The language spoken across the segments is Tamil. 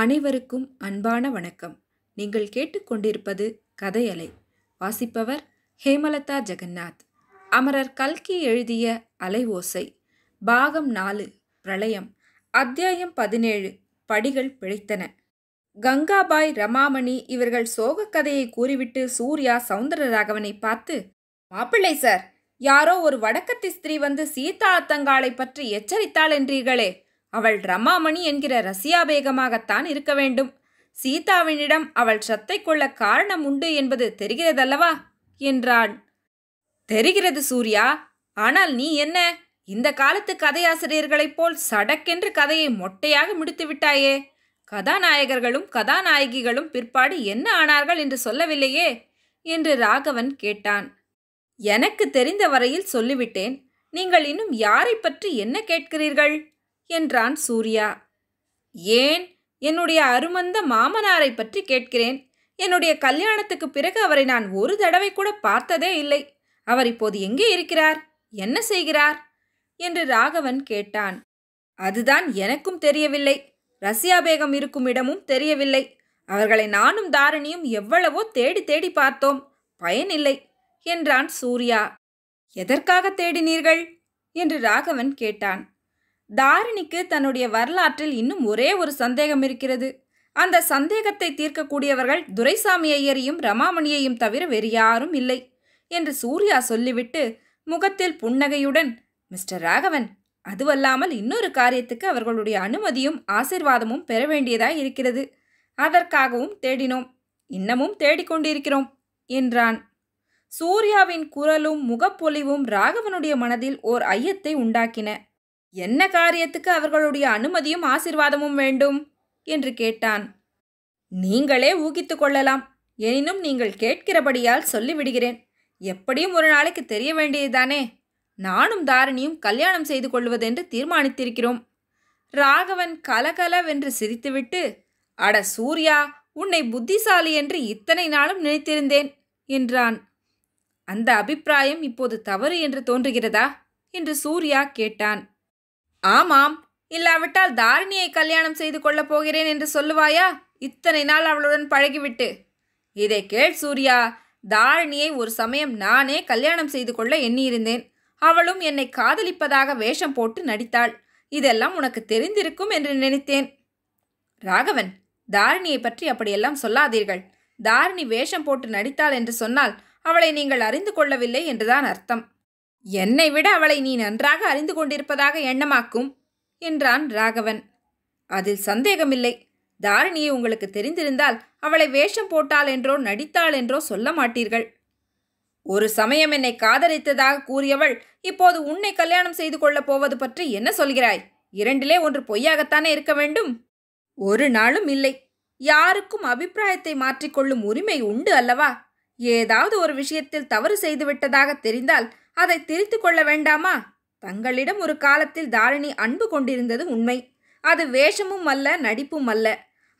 அனைவருக்கும் அன்பான வணக்கம் நீங்கள் கேட்டுக்கொண்டிருப்பது கதையலை வாசிப்பவர் ஹேமலதா ஜெகநாத் அமரர் கல்கி எழுதிய அலை ஓசை பாகம் நாலு பிரளயம் அத்தியாயம் பதினேழு படிகள் பிழைத்தன கங்காபாய் ரமாமணி இவர்கள் சோக கதையை கூறிவிட்டு சூர்யா சவுந்தரராகவனை பார்த்து மாப்பிள்ளை சார் யாரோ ஒரு வடக்கத்தி ஸ்திரீ வந்து சீதா அத்தங்காளை பற்றி எச்சரித்தாள் என்றீர்களே அவள் ரமாமணி என்கிற ரசியாபேகமாகத்தான் இருக்க வேண்டும் சீதாவினிடம் அவள் சத்தை கொள்ள காரணம் உண்டு என்பது தெரிகிறதல்லவா என்றான் தெரிகிறது சூர்யா ஆனால் நீ என்ன இந்த காலத்து கதையாசிரியர்களைப் போல் சடக்கென்று கதையை மொட்டையாக முடித்து விட்டாயே கதாநாயகர்களும் கதாநாயகிகளும் பிற்பாடு என்ன ஆனார்கள் என்று சொல்லவில்லையே என்று ராகவன் கேட்டான் எனக்கு தெரிந்த வரையில் சொல்லிவிட்டேன் நீங்கள் இன்னும் யாரை பற்றி என்ன கேட்கிறீர்கள் என்றான் சூர்யா ஏன் என்னுடைய அருமந்த மாமனாரை பற்றி கேட்கிறேன் என்னுடைய கல்யாணத்துக்கு பிறகு அவரை நான் ஒரு தடவை கூட பார்த்ததே இல்லை அவர் இப்போது எங்கே இருக்கிறார் என்ன செய்கிறார் என்று ராகவன் கேட்டான் அதுதான் எனக்கும் தெரியவில்லை ரஷ்யா பேகம் இருக்கும் இடமும் தெரியவில்லை அவர்களை நானும் தாரணியும் எவ்வளவோ தேடி தேடி பார்த்தோம் பயனில்லை என்றான் சூர்யா எதற்காக தேடினீர்கள் என்று ராகவன் கேட்டான் தாரிணிக்கு தன்னுடைய வரலாற்றில் இன்னும் ஒரே ஒரு சந்தேகம் இருக்கிறது அந்த சந்தேகத்தை தீர்க்கக்கூடியவர்கள் துரைசாமி ஐயரையும் ரமாமணியையும் தவிர வேறு யாரும் இல்லை என்று சூர்யா சொல்லிவிட்டு முகத்தில் புன்னகையுடன் மிஸ்டர் ராகவன் அதுவல்லாமல் இன்னொரு காரியத்துக்கு அவர்களுடைய அனுமதியும் ஆசிர்வாதமும் பெற வேண்டியதாய் இருக்கிறது அதற்காகவும் தேடினோம் இன்னமும் தேடிக்கொண்டிருக்கிறோம் என்றான் சூர்யாவின் குரலும் முகப்பொலிவும் ராகவனுடைய மனதில் ஓர் ஐயத்தை உண்டாக்கின என்ன காரியத்துக்கு அவர்களுடைய அனுமதியும் ஆசிர்வாதமும் வேண்டும் என்று கேட்டான் நீங்களே ஊகித்து கொள்ளலாம் எனினும் நீங்கள் கேட்கிறபடியால் சொல்லிவிடுகிறேன் எப்படியும் ஒரு நாளைக்கு தெரிய வேண்டியதுதானே நானும் தாரிணியும் கல்யாணம் செய்து கொள்வதென்று தீர்மானித்திருக்கிறோம் ராகவன் கலகலவென்று சிரித்துவிட்டு அட சூர்யா உன்னை புத்திசாலி என்று இத்தனை நாளும் நினைத்திருந்தேன் என்றான் அந்த அபிப்பிராயம் இப்போது தவறு என்று தோன்றுகிறதா என்று சூர்யா கேட்டான் ஆமாம் இல்லாவிட்டால் தாரிணியை கல்யாணம் செய்து கொள்ளப் போகிறேன் என்று சொல்லுவாயா இத்தனை நாள் அவளுடன் பழகிவிட்டு இதை கேள் சூர்யா தாரிணியை ஒரு சமயம் நானே கல்யாணம் செய்து கொள்ள எண்ணியிருந்தேன் அவளும் என்னை காதலிப்பதாக வேஷம் போட்டு நடித்தாள் இதெல்லாம் உனக்கு தெரிந்திருக்கும் என்று நினைத்தேன் ராகவன் தாரிணியை பற்றி அப்படியெல்லாம் சொல்லாதீர்கள் தாரிணி வேஷம் போட்டு நடித்தாள் என்று சொன்னால் அவளை நீங்கள் அறிந்து கொள்ளவில்லை என்றுதான் அர்த்தம் என்னை விட அவளை நீ நன்றாக அறிந்து கொண்டிருப்பதாக எண்ணமாக்கும் என்றான் ராகவன் அதில் சந்தேகமில்லை தாரிணியை உங்களுக்கு தெரிந்திருந்தால் அவளை வேஷம் போட்டாள் என்றோ நடித்தாள் என்றோ சொல்ல மாட்டீர்கள் ஒரு சமயம் என்னை காதலித்ததாக கூறியவள் இப்போது உன்னை கல்யாணம் செய்து கொள்ளப் போவது பற்றி என்ன சொல்கிறாய் இரண்டிலே ஒன்று பொய்யாகத்தானே இருக்க வேண்டும் ஒரு நாளும் இல்லை யாருக்கும் அபிப்பிராயத்தை மாற்றிக்கொள்ளும் உரிமை உண்டு அல்லவா ஏதாவது ஒரு விஷயத்தில் தவறு செய்துவிட்டதாக தெரிந்தால் அதை திரித்து கொள்ள வேண்டாமா தங்களிடம் ஒரு காலத்தில் தாரிணி அன்பு கொண்டிருந்தது உண்மை அது வேஷமும் அல்ல நடிப்பும் அல்ல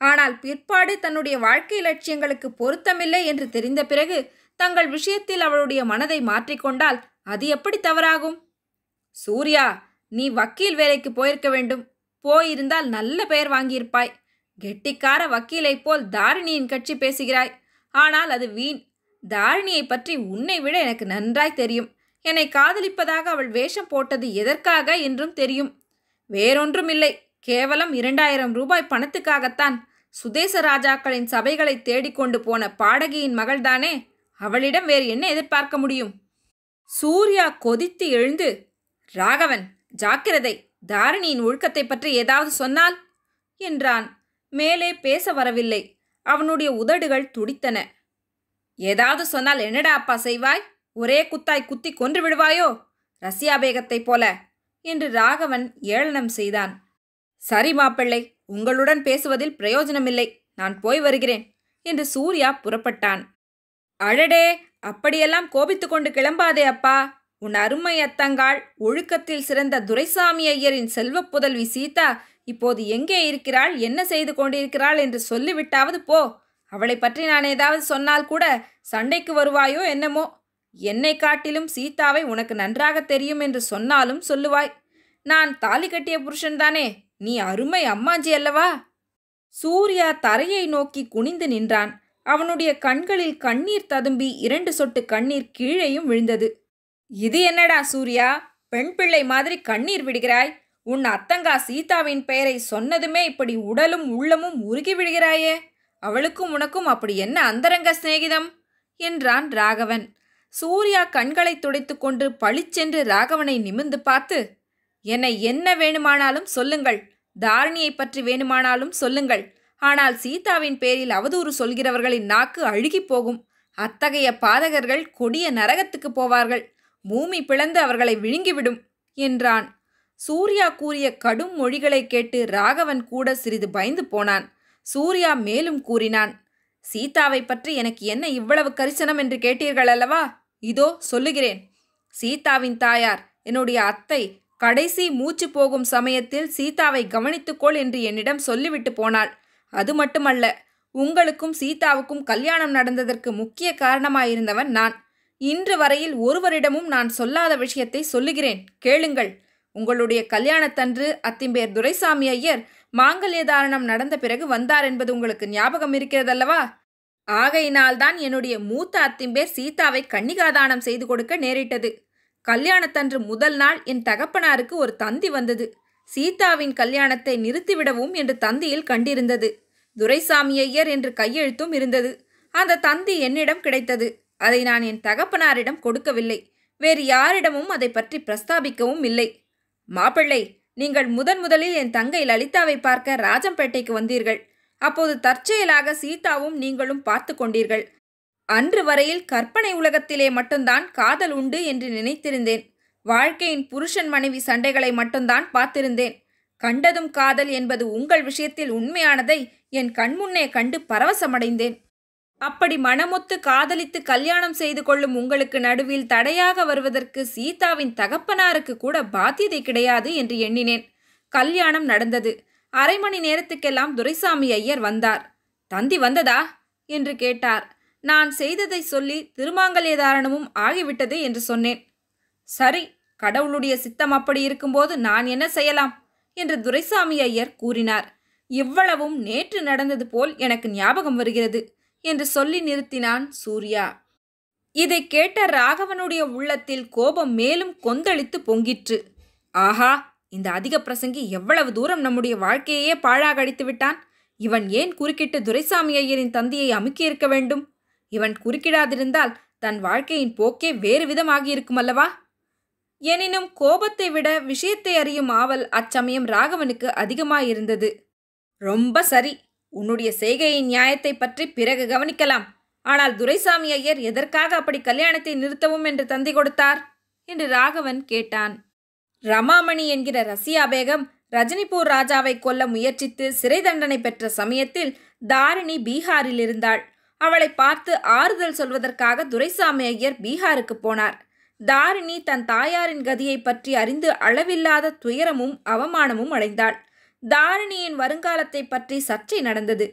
ஆனால் பிற்பாடு தன்னுடைய வாழ்க்கை லட்சியங்களுக்கு பொருத்தமில்லை என்று தெரிந்த பிறகு தங்கள் விஷயத்தில் அவளுடைய மனதை மாற்றிக்கொண்டால் அது எப்படி தவறாகும் சூர்யா நீ வக்கீல் வேலைக்கு போயிருக்க வேண்டும் போயிருந்தால் நல்ல பெயர் வாங்கியிருப்பாய் கெட்டிக்கார வக்கீலைப் போல் தாரிணியின் கட்சி பேசுகிறாய் ஆனால் அது வீண் தாரிணியை பற்றி உன்னை விட எனக்கு நன்றாய் தெரியும் என்னை காதலிப்பதாக அவள் வேஷம் போட்டது எதற்காக என்றும் தெரியும் வேறொன்றுமில்லை கேவலம் இரண்டாயிரம் ரூபாய் பணத்துக்காகத்தான் சுதேச ராஜாக்களின் சபைகளை தேடிக்கொண்டு போன பாடகியின் மகள்தானே அவளிடம் வேறு என்ன எதிர்பார்க்க முடியும் சூர்யா கொதித்து எழுந்து ராகவன் ஜாக்கிரதை தாரிணியின் ஒழுக்கத்தை பற்றி ஏதாவது சொன்னால் என்றான் மேலே பேச வரவில்லை அவனுடைய உதடுகள் துடித்தன ஏதாவது சொன்னால் என்னடா அப்பா செய்வாய் ஒரே குத்தாய் குத்தி கொன்று விடுவாயோ ரசியா போல என்று ராகவன் ஏளனம் செய்தான் சரி மாப்பிள்ளை உங்களுடன் பேசுவதில் பிரயோஜனமில்லை நான் போய் வருகிறேன் என்று சூர்யா புறப்பட்டான் அழடே அப்படியெல்லாம் கோபித்து கொண்டு கிளம்பாதே அப்பா உன் அருமை அத்தங்காள் ஒழுக்கத்தில் சிறந்த துரைசாமி ஐயரின் செல்வ புதல்வி சீதா இப்போது எங்கே இருக்கிறாள் என்ன செய்து கொண்டிருக்கிறாள் என்று சொல்லிவிட்டாவது போ அவளை பற்றி நான் ஏதாவது சொன்னால் கூட சண்டைக்கு வருவாயோ என்னமோ என்னை காட்டிலும் சீதாவை உனக்கு நன்றாக தெரியும் என்று சொன்னாலும் சொல்லுவாய் நான் தாலி கட்டிய புருஷன்தானே நீ அருமை அம்மாஞ்சி அல்லவா சூர்யா தரையை நோக்கி குனிந்து நின்றான் அவனுடைய கண்களில் கண்ணீர் ததும்பி இரண்டு சொட்டு கண்ணீர் கீழேயும் விழுந்தது இது என்னடா சூர்யா பெண் பிள்ளை மாதிரி கண்ணீர் விடுகிறாய் உன் அத்தங்கா சீதாவின் பெயரை சொன்னதுமே இப்படி உடலும் உள்ளமும் உருகி விடுகிறாயே அவளுக்கும் உனக்கும் அப்படி என்ன அந்தரங்க சிநேகிதம் என்றான் ராகவன் சூர்யா கண்களை துடைத்து கொண்டு பளிச்சென்று ராகவனை நிமிந்து பார்த்து என்னை என்ன வேணுமானாலும் சொல்லுங்கள் தாரணியை பற்றி வேணுமானாலும் சொல்லுங்கள் ஆனால் சீதாவின் பேரில் அவதூறு சொல்கிறவர்களின் நாக்கு அழுகி போகும் அத்தகைய பாதகர்கள் கொடிய நரகத்துக்கு போவார்கள் பூமி பிளந்து அவர்களை விழுங்கிவிடும் என்றான் சூர்யா கூறிய கடும் மொழிகளை கேட்டு ராகவன் கூட சிறிது பயந்து போனான் சூர்யா மேலும் கூறினான் சீதாவை பற்றி எனக்கு என்ன இவ்வளவு கரிசனம் என்று கேட்டீர்கள் அல்லவா இதோ சொல்லுகிறேன் சீதாவின் தாயார் என்னுடைய அத்தை கடைசி மூச்சு போகும் சமயத்தில் சீதாவை கவனித்துக்கோள் என்று என்னிடம் சொல்லிவிட்டு போனாள் அது மட்டுமல்ல உங்களுக்கும் சீதாவுக்கும் கல்யாணம் நடந்ததற்கு முக்கிய காரணமாயிருந்தவன் நான் இன்று வரையில் ஒருவரிடமும் நான் சொல்லாத விஷயத்தை சொல்லுகிறேன் கேளுங்கள் உங்களுடைய கல்யாணத்தன்று அத்திம்பேர் துரைசாமி ஐயர் மாங்கல்ய தாரணம் நடந்த பிறகு வந்தார் என்பது உங்களுக்கு ஞாபகம் இருக்கிறதல்லவா ஆகையினால்தான் என்னுடைய மூத்த அத்திம்பேர் சீதாவை கன்னிகாதானம் செய்து கொடுக்க நேரிட்டது கல்யாணத்தன்று முதல் நாள் என் தகப்பனாருக்கு ஒரு தந்தி வந்தது சீதாவின் கல்யாணத்தை நிறுத்திவிடவும் என்று தந்தியில் கண்டிருந்தது துரைசாமி ஐயர் என்று கையெழுத்தும் இருந்தது அந்த தந்தி என்னிடம் கிடைத்தது அதை நான் என் தகப்பனாரிடம் கொடுக்கவில்லை வேறு யாரிடமும் அதை பற்றி பிரஸ்தாபிக்கவும் இல்லை மாப்பிள்ளை நீங்கள் முதன் முதலில் என் தங்கை லலிதாவை பார்க்க ராஜம்பேட்டைக்கு வந்தீர்கள் அப்போது தற்செயலாக சீதாவும் நீங்களும் பார்த்து கொண்டீர்கள் அன்று வரையில் கற்பனை உலகத்திலே மட்டும்தான் காதல் உண்டு என்று நினைத்திருந்தேன் வாழ்க்கையின் புருஷன் மனைவி சண்டைகளை மட்டும்தான் பார்த்திருந்தேன் கண்டதும் காதல் என்பது உங்கள் விஷயத்தில் உண்மையானதை என் கண்முன்னே கண்டு பரவசமடைந்தேன் அப்படி மனமொத்து காதலித்து கல்யாணம் செய்து கொள்ளும் உங்களுக்கு நடுவில் தடையாக வருவதற்கு சீதாவின் தகப்பனாருக்கு கூட பாத்தியதை கிடையாது என்று எண்ணினேன் கல்யாணம் நடந்தது அரை மணி நேரத்துக்கெல்லாம் துரைசாமி ஐயர் வந்தார் தந்தி வந்ததா என்று கேட்டார் நான் செய்ததை சொல்லி திருமாங்கல்யதாரணமும் தாரணமும் ஆகிவிட்டது என்று சொன்னேன் சரி கடவுளுடைய சித்தம் அப்படி இருக்கும்போது நான் என்ன செய்யலாம் என்று துரைசாமி ஐயர் கூறினார் இவ்வளவும் நேற்று நடந்தது போல் எனக்கு ஞாபகம் வருகிறது என்று சொல்லி நிறுத்தினான் சூர்யா இதை கேட்ட ராகவனுடைய உள்ளத்தில் கோபம் மேலும் கொந்தளித்து பொங்கிற்று ஆஹா இந்த அதிக பிரசங்கி எவ்வளவு தூரம் நம்முடைய வாழ்க்கையே பாழாக அடித்து விட்டான் இவன் ஏன் குறுக்கிட்டு துரைசாமி ஐயரின் தந்தையை அமுக்கியிருக்க வேண்டும் இவன் குறுக்கிடாதிருந்தால் தன் வாழ்க்கையின் போக்கே வேறு விதமாகி அல்லவா எனினும் கோபத்தை விட விஷயத்தை அறியும் ஆவல் அச்சமயம் ராகவனுக்கு அதிகமாயிருந்தது ரொம்ப சரி உன்னுடைய செய்கையின் நியாயத்தை பற்றி பிறகு கவனிக்கலாம் ஆனால் துரைசாமி ஐயர் எதற்காக அப்படி கல்யாணத்தை நிறுத்தவும் என்று தந்தி கொடுத்தார் என்று ராகவன் கேட்டான் ரமாமணி என்கிற ரசியா பேகம் ரஜினிபூர் ராஜாவை கொல்ல முயற்சித்து சிறை தண்டனை பெற்ற சமயத்தில் தாரிணி பீகாரில் இருந்தாள் அவளை பார்த்து ஆறுதல் சொல்வதற்காக துரைசாமி ஐயர் பீகாருக்கு போனார் தாரிணி தன் தாயாரின் கதியை பற்றி அறிந்து அளவில்லாத துயரமும் அவமானமும் அடைந்தாள் தாரிணியின் வருங்காலத்தை பற்றி சர்ச்சை நடந்தது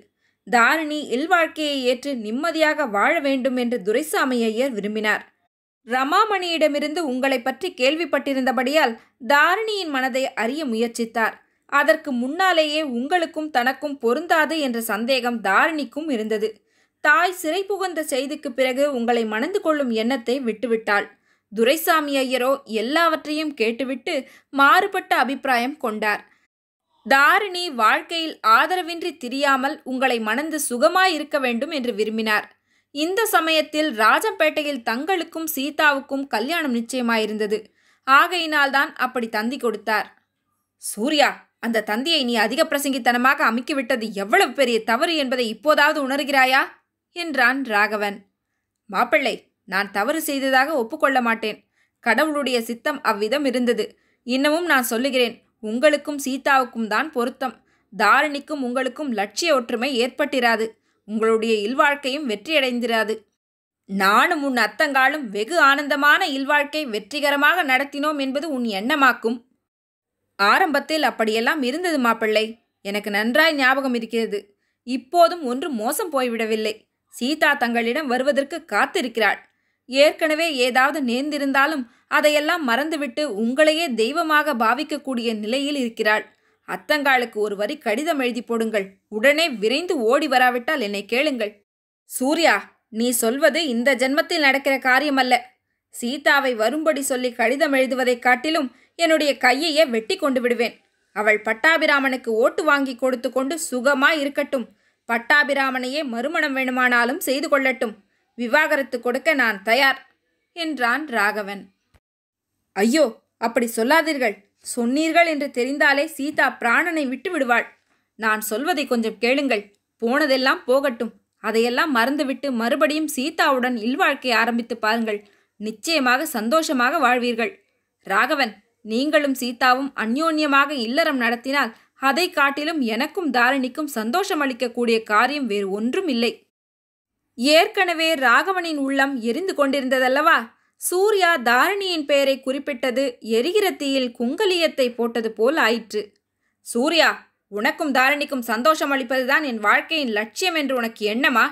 தாரிணி இல்வாழ்க்கையை ஏற்று நிம்மதியாக வாழ வேண்டும் என்று துரைசாமி ஐயர் விரும்பினார் ரமாமணியிடமிருந்து உங்களை பற்றி கேள்விப்பட்டிருந்தபடியால் தாரிணியின் மனதை அறிய முயற்சித்தார் அதற்கு முன்னாலேயே உங்களுக்கும் தனக்கும் பொருந்தாது என்ற சந்தேகம் தாரிணிக்கும் இருந்தது தாய் சிறை புகுந்த செய்திக்கு பிறகு உங்களை மணந்து கொள்ளும் எண்ணத்தை விட்டுவிட்டாள் துரைசாமி ஐயரோ எல்லாவற்றையும் கேட்டுவிட்டு மாறுபட்ட அபிப்பிராயம் கொண்டார் தாரிணி வாழ்க்கையில் ஆதரவின்றி திரியாமல் உங்களை மணந்து சுகமாயிருக்க வேண்டும் என்று விரும்பினார் இந்த சமயத்தில் ராஜம்பேட்டையில் தங்களுக்கும் சீதாவுக்கும் கல்யாணம் நிச்சயமாயிருந்தது ஆகையினால்தான் அப்படி தந்தி கொடுத்தார் சூர்யா அந்த தந்தியை நீ அதிக பிரசங்கித்தனமாக அமைக்கிவிட்டது எவ்வளவு பெரிய தவறு என்பதை இப்போதாவது உணர்கிறாயா என்றான் ராகவன் மாப்பிள்ளை நான் தவறு செய்ததாக ஒப்புக்கொள்ள மாட்டேன் கடவுளுடைய சித்தம் அவ்விதம் இருந்தது இன்னமும் நான் சொல்லுகிறேன் உங்களுக்கும் சீதாவுக்கும் தான் பொருத்தம் தாரிணிக்கும் உங்களுக்கும் லட்சிய ஒற்றுமை ஏற்பட்டிராது உங்களுடைய இல்வாழ்க்கையும் வெற்றியடைந்திராது நானும் உன் அத்தங்காலும் வெகு ஆனந்தமான இல்வாழ்க்கை வெற்றிகரமாக நடத்தினோம் என்பது உன் எண்ணமாக்கும் ஆரம்பத்தில் அப்படியெல்லாம் இருந்தது மாப்பிள்ளை எனக்கு நன்றாய் ஞாபகம் இருக்கிறது இப்போதும் ஒன்று மோசம் போய்விடவில்லை சீதா தங்களிடம் வருவதற்கு காத்திருக்கிறாள் ஏற்கனவே ஏதாவது நேர்ந்திருந்தாலும் அதையெல்லாம் மறந்துவிட்டு உங்களையே தெய்வமாக பாவிக்கக்கூடிய நிலையில் இருக்கிறாள் அத்தங்காளுக்கு ஒரு வரி கடிதம் எழுதி போடுங்கள் உடனே விரைந்து ஓடி வராவிட்டால் என்னை கேளுங்கள் சூர்யா நீ சொல்வது இந்த ஜென்மத்தில் நடக்கிற காரியமல்ல சீதாவை வரும்படி சொல்லி கடிதம் எழுதுவதைக் காட்டிலும் என்னுடைய கையையே வெட்டி கொண்டு விடுவேன் அவள் பட்டாபிராமனுக்கு ஓட்டு வாங்கி கொடுத்து கொண்டு சுகமாய் இருக்கட்டும் பட்டாபிராமனையே மறுமணம் வேணுமானாலும் செய்து கொள்ளட்டும் விவாகரத்து கொடுக்க நான் தயார் என்றான் ராகவன் ஐயோ அப்படி சொல்லாதீர்கள் சொன்னீர்கள் என்று தெரிந்தாலே சீதா பிராணனை விட்டு விடுவாள் நான் சொல்வதை கொஞ்சம் கேளுங்கள் போனதெல்லாம் போகட்டும் அதையெல்லாம் மறந்துவிட்டு மறுபடியும் சீதாவுடன் இல்வாழ்க்கை ஆரம்பித்து பாருங்கள் நிச்சயமாக சந்தோஷமாக வாழ்வீர்கள் ராகவன் நீங்களும் சீதாவும் அந்யோன்யமாக இல்லறம் நடத்தினால் அதை காட்டிலும் எனக்கும் தாரிணிக்கும் சந்தோஷம் அளிக்கக்கூடிய காரியம் வேறு ஒன்றும் இல்லை ஏற்கனவே ராகவனின் உள்ளம் எரிந்து கொண்டிருந்ததல்லவா சூர்யா தாரிணியின் பெயரை குறிப்பிட்டது எரிகிற தீயில் குங்கலியத்தை போட்டது போல் ஆயிற்று சூர்யா உனக்கும் தாரிணிக்கும் சந்தோஷம் அளிப்பதுதான் என் வாழ்க்கையின் லட்சியம் என்று உனக்கு எண்ணமா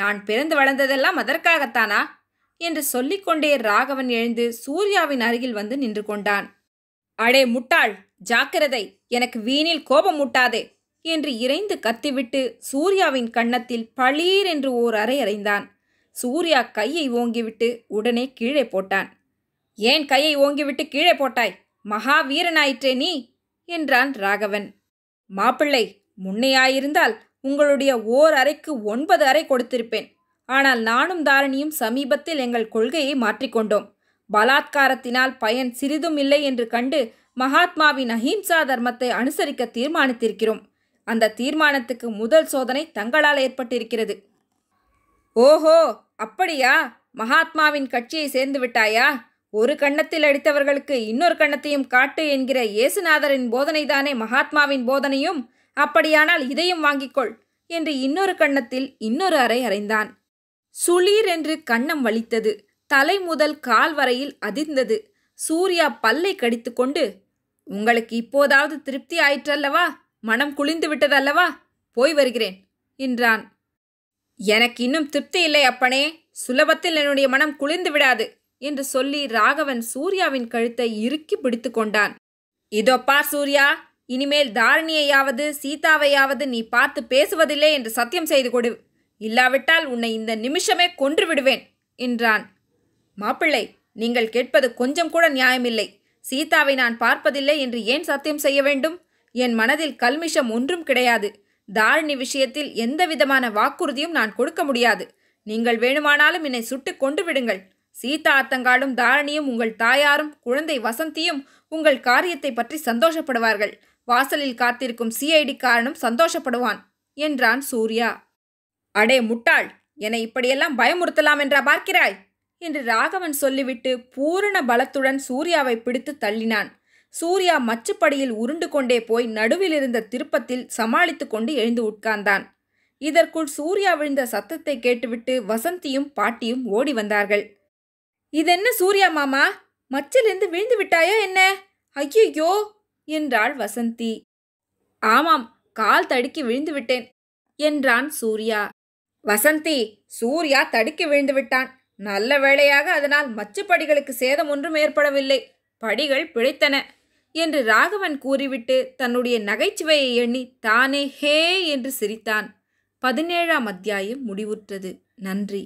நான் பிறந்து வளர்ந்ததெல்லாம் அதற்காகத்தானா என்று சொல்லிக்கொண்டே ராகவன் எழுந்து சூர்யாவின் அருகில் வந்து நின்று கொண்டான் அடே முட்டாள் ஜாக்கிரதை எனக்கு வீணில் கோபம் முட்டாதே என்று இறைந்து கத்திவிட்டு சூர்யாவின் கன்னத்தில் பளீர் என்று ஓர் அறை அறைந்தான் சூர்யா கையை ஓங்கிவிட்டு உடனே கீழே போட்டான் ஏன் கையை ஓங்கிவிட்டு கீழே போட்டாய் மகா வீரனாயிற்றே நீ என்றான் ராகவன் மாப்பிள்ளை முன்னையாயிருந்தால் உங்களுடைய ஓர் அறைக்கு ஒன்பது அறை கொடுத்திருப்பேன் ஆனால் நானும் தாரணியும் சமீபத்தில் எங்கள் கொள்கையை மாற்றிக்கொண்டோம் பலாத்காரத்தினால் பயன் சிறிதும் இல்லை என்று கண்டு மகாத்மாவின் அஹிம்சா தர்மத்தை அனுசரிக்க தீர்மானித்திருக்கிறோம் அந்த தீர்மானத்துக்கு முதல் சோதனை தங்களால் ஏற்பட்டிருக்கிறது ஓஹோ அப்படியா மகாத்மாவின் கட்சியை சேர்ந்து விட்டாயா ஒரு கண்ணத்தில் அடித்தவர்களுக்கு இன்னொரு கண்ணத்தையும் காட்டு என்கிற இயேசுநாதரின் போதனைதானே மகாத்மாவின் போதனையும் அப்படியானால் இதையும் வாங்கிக்கொள் என்று இன்னொரு கண்ணத்தில் இன்னொரு அறை அறைந்தான் சுளீர் என்று கண்ணம் வலித்தது தலை முதல் கால் வரையில் அதிர்ந்தது சூர்யா பல்லை கடித்துக்கொண்டு உங்களுக்கு இப்போதாவது திருப்தி ஆயிற்றல்லவா மனம் குளிந்து விட்டதல்லவா போய் வருகிறேன் என்றான் எனக்கு இன்னும் திருப்தி இல்லை அப்பனே சுலபத்தில் என்னுடைய மனம் குளிர்ந்து விடாது என்று சொல்லி ராகவன் சூர்யாவின் கழுத்தை இறுக்கி பிடித்து கொண்டான் இதோ சூர்யா இனிமேல் தாரிணியையாவது சீதாவையாவது நீ பார்த்து பேசுவதில்லை என்று சத்தியம் செய்து கொடு இல்லாவிட்டால் உன்னை இந்த நிமிஷமே கொன்று விடுவேன் என்றான் மாப்பிள்ளை நீங்கள் கேட்பது கொஞ்சம் கூட நியாயமில்லை சீதாவை நான் பார்ப்பதில்லை என்று ஏன் சத்தியம் செய்ய வேண்டும் என் மனதில் கல்மிஷம் ஒன்றும் கிடையாது தாரிணி விஷயத்தில் எந்த விதமான வாக்குறுதியும் நான் கொடுக்க முடியாது நீங்கள் வேணுமானாலும் என்னை சுட்டு கொண்டு விடுங்கள் சீதா அத்தங்காலும் தாரணியும் உங்கள் தாயாரும் குழந்தை வசந்தியும் உங்கள் காரியத்தை பற்றி சந்தோஷப்படுவார்கள் வாசலில் காத்திருக்கும் சிஐடி காரணம் சந்தோஷப்படுவான் என்றான் சூர்யா அடே முட்டாள் என்னை இப்படியெல்லாம் பயமுறுத்தலாம் என்றா பார்க்கிறாய் என்று ராகவன் சொல்லிவிட்டு பூரண பலத்துடன் சூர்யாவை பிடித்து தள்ளினான் சூர்யா மச்சுப்படியில் உருண்டு கொண்டே போய் நடுவில் இருந்த திருப்பத்தில் சமாளித்து கொண்டு எழுந்து உட்கார்ந்தான் இதற்குள் சூர்யா விழுந்த சத்தத்தை கேட்டுவிட்டு வசந்தியும் பாட்டியும் ஓடி வந்தார்கள் இதென்ன சூர்யா மாமா மச்சிலிருந்து விழுந்து விட்டாயா என்ன ஐயோ என்றாள் வசந்தி ஆமாம் கால் தடுக்கி விழுந்து விட்டேன் என்றான் சூர்யா வசந்தி சூர்யா தடுக்கி விழுந்து விட்டான் நல்ல வேளையாக அதனால் மச்சுப்படிகளுக்கு சேதம் ஒன்றும் ஏற்படவில்லை படிகள் பிழைத்தன என்று ராகவன் கூறிவிட்டு தன்னுடைய நகைச்சுவையை எண்ணி தானே ஹே என்று சிரித்தான் பதினேழாம் அத்தியாயம் முடிவுற்றது நன்றி